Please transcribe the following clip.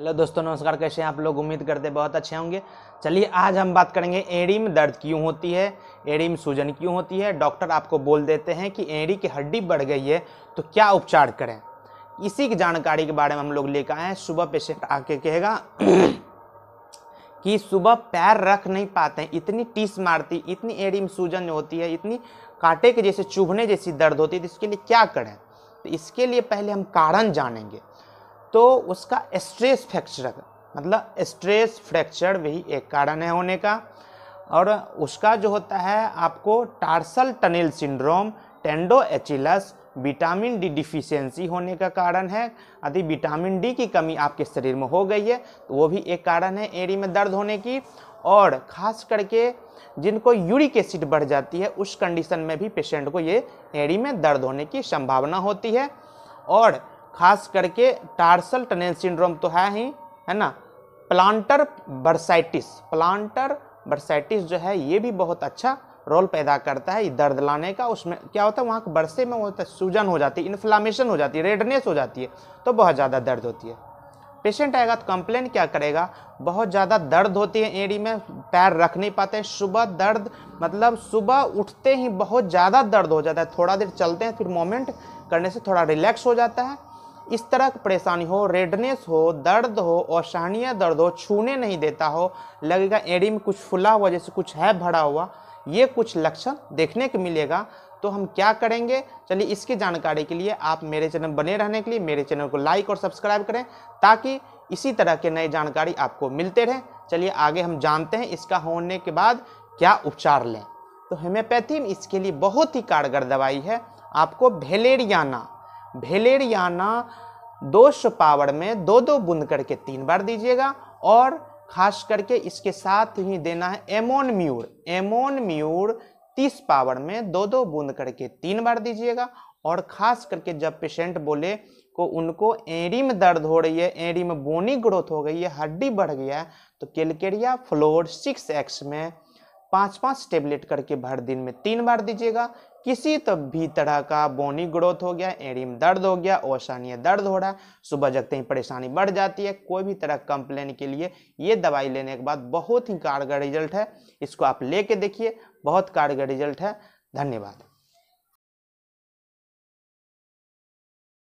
hello दोस्तों नमस्कार कैसे हैं आप लोग उम्मीद करते बहुत अच्छे होंगे चलिए आज हम बात करेंगे एड़ी में दर्द क्यों होती है एड़ी में सूजन क्यों होती है डॉक्टर आपको बोल देते हैं कि एड़ी की हड्डी बढ़ गई है तो क्या उपचार करें इसी की जानकारी के बारे में हम लोग लेकर आए हैं सुबह पेशेंट आके कहेगा कि सुबह पैर रख नहीं पाते हैं इतनी टीस मारती इतनी एड़ी में सूजन होती है इतनी कांटे के जैसे चुभने जैसी दर्द होती है तो इसके लिए क्या करें तो इसके लिए पहले हम कारण जानेंगे तो उसका स्ट्रेस फ्रैक्चर मतलब स्ट्रेस फ्रैक्चर भी एक कारण है होने का और उसका जो होता है आपको tarsal tunnel syndrome tendo Achilles vitamin D deficiency होने का कारण है यदि विटामिन डी की कमी आपके शरीर में हो गई है तो वो भी एक कारण है एड़ी में दर्द होने की और ख़ास करके जिनको यूरिक एसिड बढ़ जाती है उस कंडीशन में भी पेशेंट को ये एड़ी में दर्द होने की संभावना होती है और खास करके टार्सल टनेल सिंड्रोम तो है ही है ना प्लांटर बर्साइटिस प्लांटर बर्साइटिस जो है ये भी बहुत अच्छा रोल पैदा करता है दर्द लाने का उसमें क्या होता है वहाँ के बरसे में होता है सूजन हो जाती है इन्फ्लामेशन हो जाती है रेडनेस हो जाती है तो बहुत ज़्यादा दर्द होती है पेशेंट आएगा तो कंप्लेन क्या करेगा बहुत ज़्यादा दर्द होती है एड़ी में पैर रख नहीं पाते हैं सुबह दर्द मतलब सुबह उठते ही बहुत ज़्यादा दर्द हो जाता है थोड़ा देर चलते हैं फिर मोमेंट करने से थोड़ा रिलैक्स हो जाता है इस तरह की परेशानी हो रेडनेस हो दर्द हो औसाहनीय दर्द हो छूने नहीं देता हो लगेगा एड़ी में कुछ फुला हुआ जैसे कुछ है भरा हुआ ये कुछ लक्षण देखने को मिलेगा तो हम क्या करेंगे चलिए इसकी जानकारी के लिए आप मेरे चैनल बने रहने के लिए मेरे चैनल को लाइक और सब्सक्राइब करें ताकि इसी तरह के नए जानकारी आपको मिलते रहें चलिए आगे हम जानते हैं इसका होने के बाद क्या उपचार लें तो होम्योपैथी इसके लिए बहुत ही कारगर दवाई है आपको भेलेरियाना भेलेरियाना दो सौ पावर में दो दो बूंद करके तीन बार दीजिएगा और खास करके इसके साथ ही देना है एमोन म्यूर एमोन म्यूर तीस पावर में दो दो बूंद करके तीन बार दीजिएगा और खास करके जब पेशेंट बोले को उनको एड़ी में दर्द हो रही है एड़ी में बोनी ग्रोथ हो गई है हड्डी बढ़ गया है तो केलकेरिया फ्लोर सिक्स एक्स में पाँच पाँच टेबलेट करके भर दिन में तीन बार दीजिएगा किसी तो भी तरह का बोनी ग्रोथ हो गया एडिम दर्द हो गया ओसानीय दर्द हो रहा है सुबह जगते ही परेशानी बढ़ जाती है कोई भी तरह कंप्लेन के लिए ये दवाई लेने के बाद बहुत ही कारगर रिजल्ट है इसको आप ले देखिए बहुत कारगर रिजल्ट है धन्यवाद